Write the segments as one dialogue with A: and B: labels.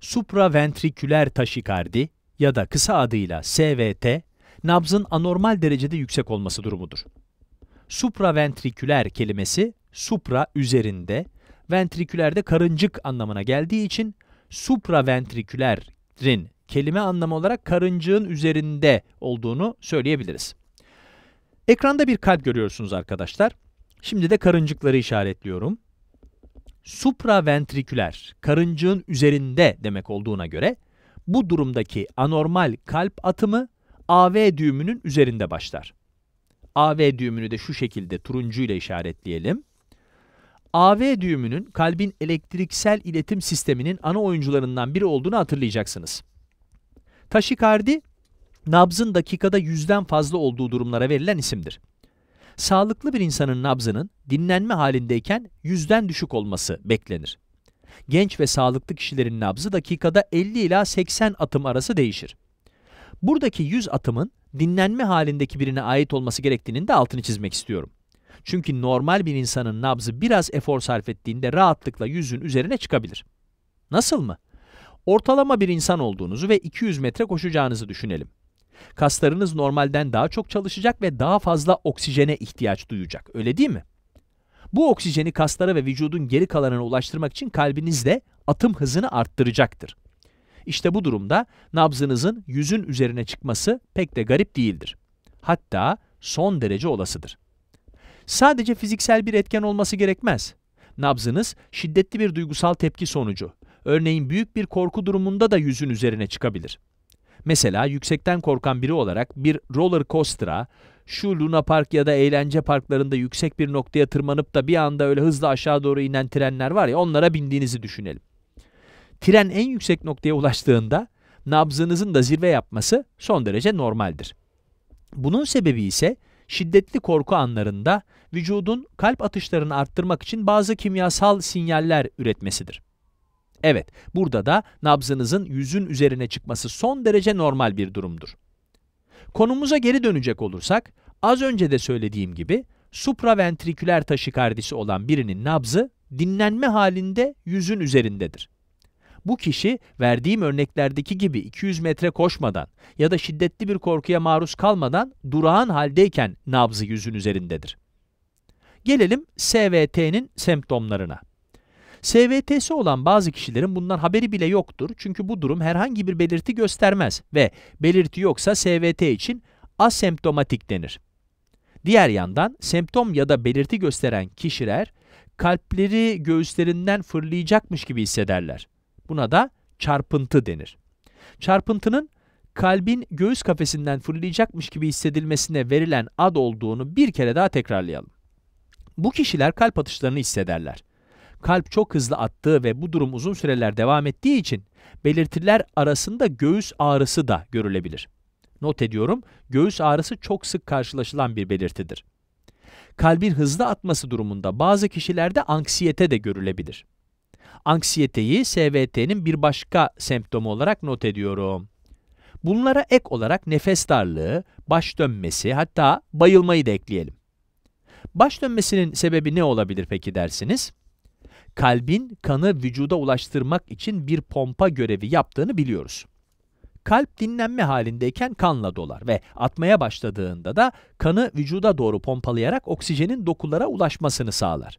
A: supraventriküler taşikardi ya da kısa adıyla SVT, nabzın anormal derecede yüksek olması durumudur. Supraventriküler kelimesi supra üzerinde, ventrikülerde karıncık anlamına geldiği için supraventrikülerin kelime anlamı olarak karıncığın üzerinde olduğunu söyleyebiliriz. Ekranda bir kalp görüyorsunuz arkadaşlar. Şimdi de karıncıkları işaretliyorum supraventriküler, karıncığın üzerinde demek olduğuna göre bu durumdaki anormal kalp atımı AV düğümünün üzerinde başlar. AV düğümünü de şu şekilde turuncuyla işaretleyelim. AV düğümünün kalbin elektriksel iletim sisteminin ana oyuncularından biri olduğunu hatırlayacaksınız. Taşikardi, nabzın dakikada yüzden fazla olduğu durumlara verilen isimdir sağlıklı bir insanın nabzının dinlenme halindeyken yüzden düşük olması beklenir. Genç ve sağlıklı kişilerin nabzı dakikada 50 ila 80 atım arası değişir. Buradaki 100 atımın dinlenme halindeki birine ait olması gerektiğinin de altını çizmek istiyorum. Çünkü normal bir insanın nabzı biraz efor sarf ettiğinde rahatlıkla yüzün üzerine çıkabilir. Nasıl mı? Ortalama bir insan olduğunuzu ve 200 metre koşacağınızı düşünelim. Kaslarınız normalden daha çok çalışacak ve daha fazla oksijene ihtiyaç duyacak. Öyle değil mi? Bu oksijeni kaslara ve vücudun geri kalanına ulaştırmak için kalbinizde atım hızını arttıracaktır. İşte bu durumda nabzınızın yüzün üzerine çıkması pek de garip değildir. Hatta son derece olasıdır. Sadece fiziksel bir etken olması gerekmez. Nabzınız şiddetli bir duygusal tepki sonucu, örneğin büyük bir korku durumunda da yüzün üzerine çıkabilir. Mesela yüksekten korkan biri olarak bir roller coaster'a, şu Luna Park ya da eğlence parklarında yüksek bir noktaya tırmanıp da bir anda öyle hızla aşağı doğru inen trenler var ya onlara bindiğinizi düşünelim. Tren en yüksek noktaya ulaştığında nabzınızın da zirve yapması son derece normaldir. Bunun sebebi ise şiddetli korku anlarında vücudun kalp atışlarını arttırmak için bazı kimyasal sinyaller üretmesidir. Evet, burada da nabzınızın yüzün üzerine çıkması son derece normal bir durumdur. Konumuza geri dönecek olursak, az önce de söylediğim gibi, supraventriküler taşikardisi olan birinin nabzı dinlenme halinde yüzün üzerindedir. Bu kişi verdiğim örneklerdeki gibi 200 metre koşmadan ya da şiddetli bir korkuya maruz kalmadan durağan haldeyken nabzı yüzün üzerindedir. Gelelim SVT'nin semptomlarına. SVT'si olan bazı kişilerin bundan haberi bile yoktur çünkü bu durum herhangi bir belirti göstermez ve belirti yoksa SVT için asemptomatik denir. Diğer yandan semptom ya da belirti gösteren kişiler kalpleri göğüslerinden fırlayacakmış gibi hissederler. Buna da çarpıntı denir. Çarpıntının kalbin göğüs kafesinden fırlayacakmış gibi hissedilmesine verilen ad olduğunu bir kere daha tekrarlayalım. Bu kişiler kalp atışlarını hissederler. Kalp çok hızlı attığı ve bu durum uzun süreler devam ettiği için belirtiler arasında göğüs ağrısı da görülebilir. Not ediyorum, göğüs ağrısı çok sık karşılaşılan bir belirtidir. Kalbin hızlı atması durumunda bazı kişilerde anksiyete de görülebilir. Anksiyeteyi SVT'nin bir başka semptomu olarak not ediyorum. Bunlara ek olarak nefes darlığı, baş dönmesi hatta bayılmayı da ekleyelim. Baş dönmesinin sebebi ne olabilir peki dersiniz? kalbin kanı vücuda ulaştırmak için bir pompa görevi yaptığını biliyoruz. Kalp dinlenme halindeyken kanla dolar ve atmaya başladığında da kanı vücuda doğru pompalayarak oksijenin dokulara ulaşmasını sağlar.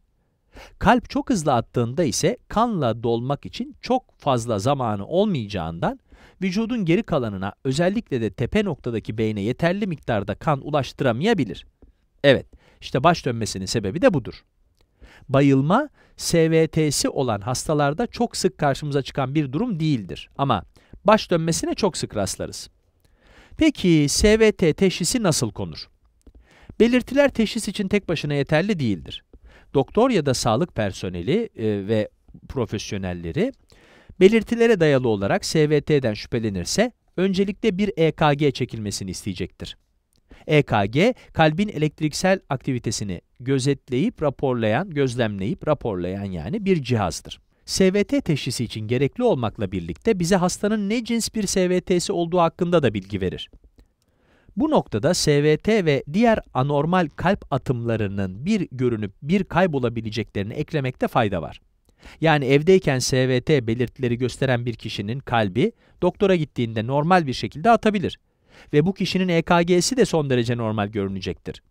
A: Kalp çok hızlı attığında ise kanla dolmak için çok fazla zamanı olmayacağından vücudun geri kalanına özellikle de tepe noktadaki beyne yeterli miktarda kan ulaştıramayabilir. Evet, işte baş dönmesinin sebebi de budur bayılma SVT'si olan hastalarda çok sık karşımıza çıkan bir durum değildir. Ama baş dönmesine çok sık rastlarız. Peki SVT teşhisi nasıl konur? Belirtiler teşhis için tek başına yeterli değildir. Doktor ya da sağlık personeli e, ve profesyonelleri belirtilere dayalı olarak SVT'den şüphelenirse öncelikle bir EKG çekilmesini isteyecektir. EKG, kalbin elektriksel aktivitesini gözetleyip raporlayan, gözlemleyip raporlayan yani bir cihazdır. SVT teşhisi için gerekli olmakla birlikte bize hastanın ne cins bir SVT'si olduğu hakkında da bilgi verir. Bu noktada SVT ve diğer anormal kalp atımlarının bir görünüp bir kaybolabileceklerini eklemekte fayda var. Yani evdeyken SVT belirtileri gösteren bir kişinin kalbi, doktora gittiğinde normal bir şekilde atabilir ve bu kişinin EKG'si de son derece normal görünecektir.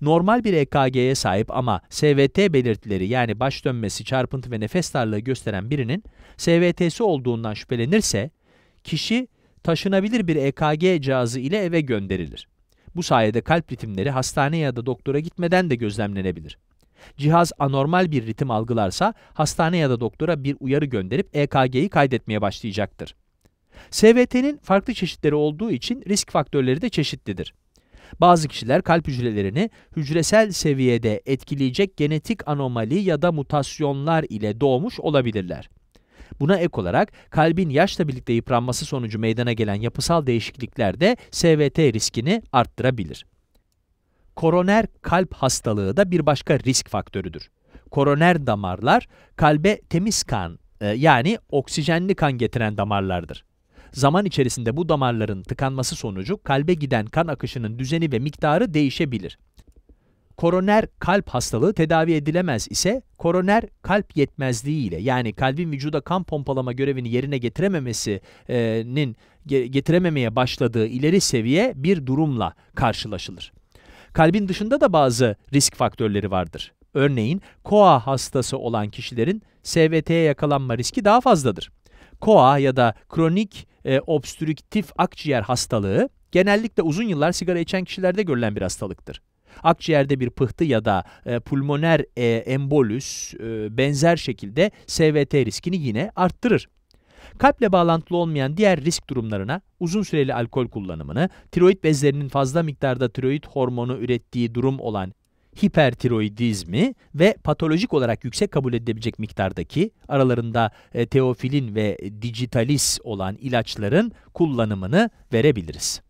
A: Normal bir EKG'ye sahip ama SVT belirtileri yani baş dönmesi, çarpıntı ve nefes darlığı gösteren birinin SVT'si olduğundan şüphelenirse, kişi taşınabilir bir EKG cihazı ile eve gönderilir. Bu sayede kalp ritimleri hastaneye ya da doktora gitmeden de gözlemlenebilir. Cihaz anormal bir ritim algılarsa hastaneye ya da doktora bir uyarı gönderip EKG'yi kaydetmeye başlayacaktır. SVT'nin farklı çeşitleri olduğu için risk faktörleri de çeşitlidir. Bazı kişiler kalp hücrelerini hücresel seviyede etkileyecek genetik anomali ya da mutasyonlar ile doğmuş olabilirler. Buna ek olarak kalbin yaşla birlikte yıpranması sonucu meydana gelen yapısal değişiklikler de SVT riskini arttırabilir. Koroner kalp hastalığı da bir başka risk faktörüdür. Koroner damarlar kalbe temiz kan e, yani oksijenli kan getiren damarlardır. Zaman içerisinde bu damarların tıkanması sonucu kalbe giden kan akışının düzeni ve miktarı değişebilir. Koroner kalp hastalığı tedavi edilemez ise koroner kalp yetmezliği ile yani kalbin vücuda kan pompalama görevini yerine getirememesinin getirememeye başladığı ileri seviye bir durumla karşılaşılır. Kalbin dışında da bazı risk faktörleri vardır. Örneğin KOAH hastası olan kişilerin SVT'ye yakalanma riski daha fazladır. KOA ya da kronik e, obstrüktif akciğer hastalığı genellikle uzun yıllar sigara içen kişilerde görülen bir hastalıktır. Akciğerde bir pıhtı ya da e, pulmoner e, embolüs e, benzer şekilde SVT riskini yine arttırır. Kalple bağlantılı olmayan diğer risk durumlarına uzun süreli alkol kullanımını, tiroid bezlerinin fazla miktarda tiroid hormonu ürettiği durum olan hipertiroidizmi ve patolojik olarak yüksek kabul edilebilecek miktardaki aralarında e, teofilin ve digitalis olan ilaçların kullanımını verebiliriz.